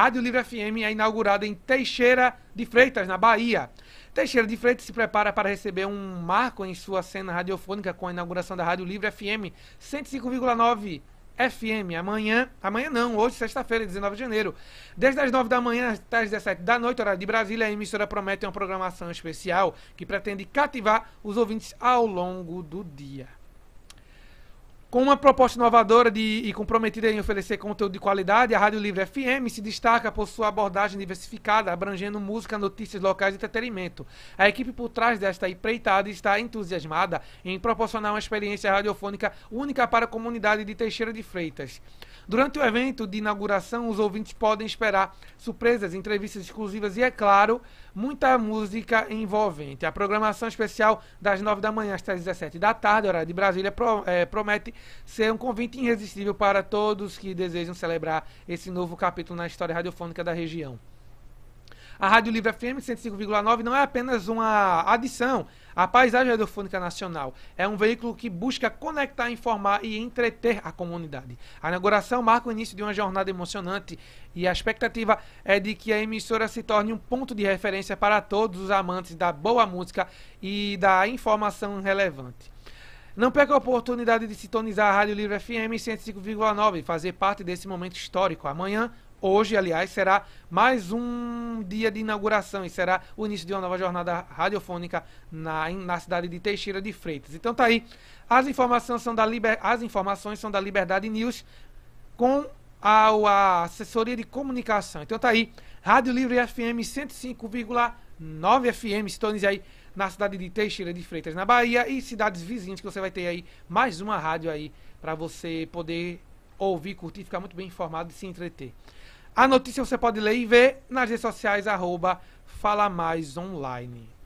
Rádio Livre FM é inaugurada em Teixeira de Freitas, na Bahia. Teixeira de Freitas se prepara para receber um marco em sua cena radiofônica com a inauguração da Rádio Livre FM 105,9 FM. Amanhã, amanhã não, hoje, sexta-feira, 19 de janeiro. Desde as 9 da manhã até as 17 da noite, horário de Brasília, a emissora promete uma programação especial que pretende cativar os ouvintes ao longo do dia. Com uma proposta inovadora de, e comprometida em oferecer conteúdo de qualidade, a Rádio Livre FM se destaca por sua abordagem diversificada, abrangendo música, notícias locais e entretenimento. A equipe por trás desta empreitada está entusiasmada em proporcionar uma experiência radiofônica única para a comunidade de Teixeira de Freitas. Durante o evento de inauguração, os ouvintes podem esperar surpresas, entrevistas exclusivas e, é claro, muita música envolvente. A programação especial das 9 da manhã às 17 da tarde, horário de Brasília, eh, promete ser um convite irresistível para todos que desejam celebrar esse novo capítulo na história radiofônica da região. A Rádio Livre FM 105,9 não é apenas uma adição à paisagem radiofônica nacional. É um veículo que busca conectar, informar e entreter a comunidade. A inauguração marca o início de uma jornada emocionante e a expectativa é de que a emissora se torne um ponto de referência para todos os amantes da boa música e da informação relevante. Não perca a oportunidade de sintonizar a Rádio Livre FM 105,9 e fazer parte desse momento histórico. Amanhã, hoje, aliás, será mais um dia de inauguração e será o início de uma nova jornada radiofônica na, na cidade de Teixeira de Freitas. Então tá aí. As informações são da, Liber, as informações são da Liberdade News com ao, assessoria de comunicação. Então tá aí, Rádio Livre FM 105,9 FM, stones aí na cidade de Teixeira de Freitas, na Bahia e cidades vizinhas que você vai ter aí mais uma rádio aí para você poder ouvir, curtir, ficar muito bem informado e se entreter. A notícia você pode ler e ver nas redes sociais, arroba Fala Mais Online.